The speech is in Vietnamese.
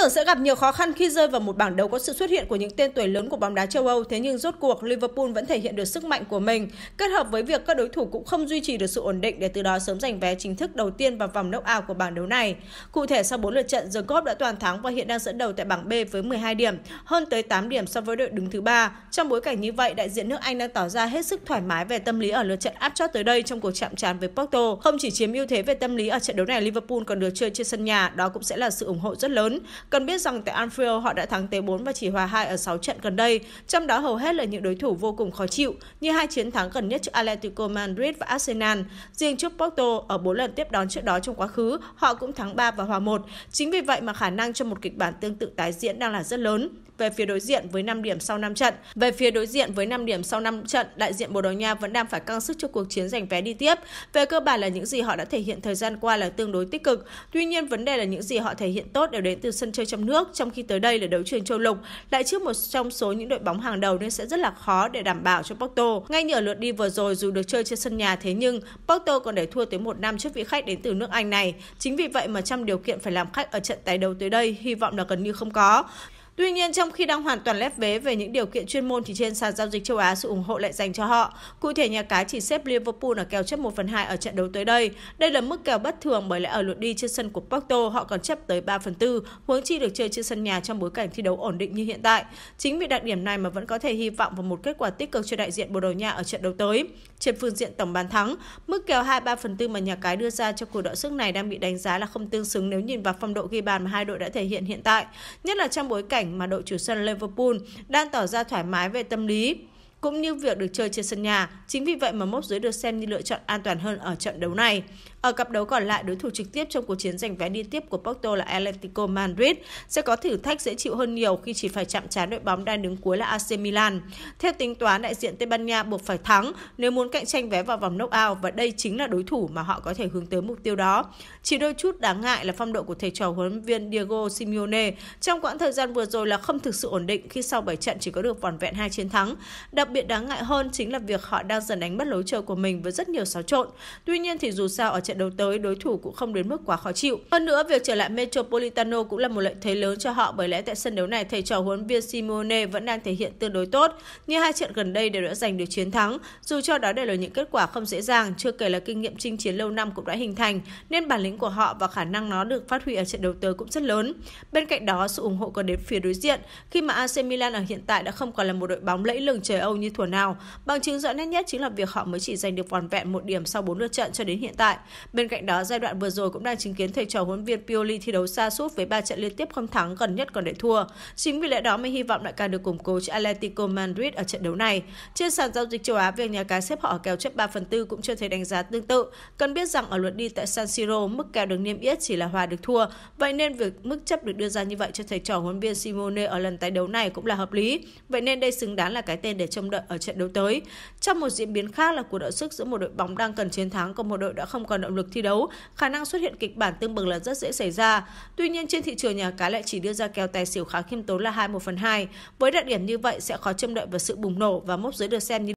tưởng sẽ gặp nhiều khó khăn khi rơi vào một bảng đấu có sự xuất hiện của những tên tuổi lớn của bóng đá châu Âu, thế nhưng rốt cuộc Liverpool vẫn thể hiện được sức mạnh của mình, kết hợp với việc các đối thủ cũng không duy trì được sự ổn định để từ đó sớm giành vé chính thức đầu tiên vào vòng knock-out của bảng đấu này. Cụ thể sau 4 lượt trận, The Cop đã toàn thắng và hiện đang dẫn đầu tại bảng B với 12 điểm, hơn tới 8 điểm so với đội đứng thứ ba. Trong bối cảnh như vậy, đại diện nước Anh đang tỏ ra hết sức thoải mái về tâm lý ở lượt trận áp chót tới đây trong cuộc chạm trán với Porto. Không chỉ chiếm ưu thế về tâm lý ở trận đấu này, Liverpool còn được chơi trên sân nhà, đó cũng sẽ là sự ủng hộ rất lớn. Cần Cần biết rằng tại Anfield họ đã thắng tới 4 và chỉ hòa 2 ở 6 trận gần đây, trong đó hầu hết là những đối thủ vô cùng khó chịu như hai chiến thắng gần nhất trước Atletico Madrid và Arsenal. Riêng trước Porto ở 4 lần tiếp đón trước đó trong quá khứ, họ cũng thắng 3 và hòa 1. Chính vì vậy mà khả năng cho một kịch bản tương tự tái diễn đang là rất lớn về phía đối diện với 5 điểm sau 5 trận. Về phía đối diện với 5 điểm sau 5 trận, đại diện Bồ Đào Nha vẫn đang phải căng sức cho cuộc chiến giành vé đi tiếp. Về cơ bản là những gì họ đã thể hiện thời gian qua là tương đối tích cực. Tuy nhiên vấn đề là những gì họ thể hiện tốt đều đến từ sân chơi trong nước, trong khi tới đây là đấu trường châu lục lại trước một trong số những đội bóng hàng đầu nên sẽ rất là khó để đảm bảo cho Porto. Ngay như ở lượt đi vừa rồi dù được chơi trên sân nhà thế nhưng Porto còn để thua tới một năm trước vị khách đến từ nước Anh này. Chính vì vậy mà trong điều kiện phải làm khách ở trận tái đấu tới đây hy vọng là gần như không có. Tuy nhiên, trong khi đang hoàn toàn lép vế về những điều kiện chuyên môn thì trên sàn giao dịch châu Á sự ủng hộ lại dành cho họ. Cụ thể, nhà cái chỉ xếp Liverpool ở kèo chấp 1 phần 2 ở trận đấu tới đây. Đây là mức kèo bất thường bởi lẽ ở lượt đi trên sân của Porto họ còn chấp tới 3 phần 4, huống chi được chơi trên sân nhà trong bối cảnh thi đấu ổn định như hiện tại. Chính vì đặc điểm này mà vẫn có thể hy vọng vào một kết quả tích cực cho đại diện Bồ Đào Nha ở trận đấu tới. Trên phương diện tổng bàn thắng, mức kèo 2-3 phần 4 mà nhà cái đưa ra cho cuộc đọ sức này đang bị đánh giá là không tương xứng nếu nhìn vào phong độ ghi bàn mà hai đội đã thể hiện hiện tại, nhất là trong bối cảnh cảnh mà đội chủ sân Liverpool đang tỏ ra thoải mái về tâm lý cũng như việc được chơi trên sân nhà. Chính vì vậy mà Mốc dưới được xem như lựa chọn an toàn hơn ở trận đấu này. Ở cặp đấu còn lại, đối thủ trực tiếp trong cuộc chiến giành vé đi tiếp của Porto là Atletico Madrid sẽ có thử thách dễ chịu hơn nhiều khi chỉ phải chạm trán đội bóng đang đứng cuối là AC Milan. Theo tính toán, đại diện Tây Ban Nha buộc phải thắng nếu muốn cạnh tranh vé vào vòng knockout và đây chính là đối thủ mà họ có thể hướng tới mục tiêu đó. Chỉ đôi chút đáng ngại là phong độ của thầy trò huấn luyện viên Diego Simeone trong quãng thời gian vừa rồi là không thực sự ổn định khi sau 7 trận chỉ có được vòn vẹn hai chiến thắng. Đặc Đặc biệt đáng ngại hơn chính là việc họ đang dần đánh mất lối chơi của mình với rất nhiều xáo trộn. Tuy nhiên thì dù sao ở trận đấu tới đối thủ cũng không đến mức quá khó chịu. Hơn nữa việc trở lại Metropolitano cũng là một lợi thế lớn cho họ bởi lẽ tại sân đấu này thầy trò huấn viên Simone vẫn đang thể hiện tương đối tốt. Như hai trận gần đây đều đã giành được chiến thắng, dù cho đó đều là những kết quả không dễ dàng, chưa kể là kinh nghiệm chinh chiến lâu năm cũng đã hình thành nên bản lĩnh của họ và khả năng nó được phát huy ở trận đấu tới cũng rất lớn. Bên cạnh đó, sự ủng hộ còn đến phía đối diện khi mà AC Milan ở hiện tại đã không còn là một đội bóng lẫy lừng trời Âu như thuở nào. Bằng chứng rõ nét nhất chính là việc họ mới chỉ giành được vòn vẹn một điểm sau 4 lượt trận cho đến hiện tại. Bên cạnh đó, giai đoạn vừa rồi cũng đang chứng kiến thầy trò huấn viên Pioli thi đấu xa sút với 3 trận liên tiếp không thắng gần nhất còn để thua. Chính vì lẽ đó mới hy vọng lại càng được củng cố cho Atletico Madrid ở trận đấu này. Trên sàn giao dịch châu Á, việc nhà cái xếp họ kèo chấp 3 phần 4 cũng chưa thấy đánh giá tương tự. Cần biết rằng ở lượt đi tại San Siro, mức kèo được niêm yết chỉ là hòa được thua. Vậy nên việc mức chấp được đưa ra như vậy cho thầy trò huấn viên Simone ở lần tái đấu này cũng là hợp lý. Vậy nên đây xứng đáng là cái tên để trông đợi ở trận đấu tới. Trong một diễn biến khác là cuộc đọ sức giữa một đội bóng đang cần chiến thắng còn một đội đã không còn động lực thi đấu, khả năng xuất hiện kịch bản tương bừng là rất dễ xảy ra. Tuy nhiên trên thị trường nhà cái lại chỉ đưa ra kèo tài xỉu khá khiêm tốn là 2 1 phần 2. Với đặc điểm như vậy sẽ khó trông đợi vào sự bùng nổ và mốc dưới được xem như